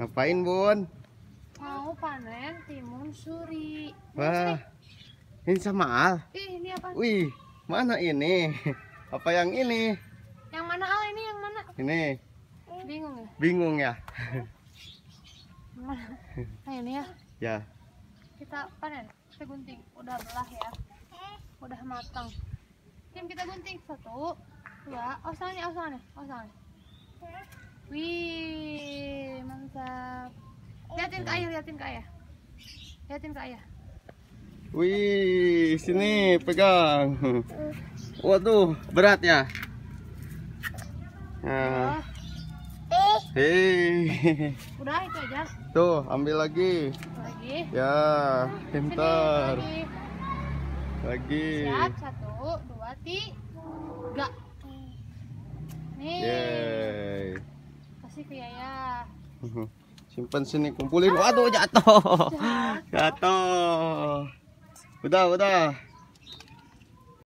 Ngapain, Bun? Mau panen timun suri. Wah. Ini sama Al. Ih, ini apa? Wih, mana ini? apa yang ini? Yang mana Al ini yang mana? Ini. Bingung ya? Bingung ya. mana? Nah, ini ya. Ya. Kita panen, kita gunting. Udah belah ya. Udah matang. Tim kita gunting satu, dua. Oh, sana nih, oh nih, oh Wih, liatin ke ayah, liatin ke ayah. Liatin ke ayah. Wih, sini pegang. Waduh, berat ya. ya. Hei. Udah itu aja. Tuh, ambil lagi. Lagi. Ya, pintar. Lagi. lagi. Siap, satu, dua, tiga. Nih. Yeay. Kasih ke Yaya. Mhm. simpansin ni kumpulin ko aduh jatuh jatuh udah udah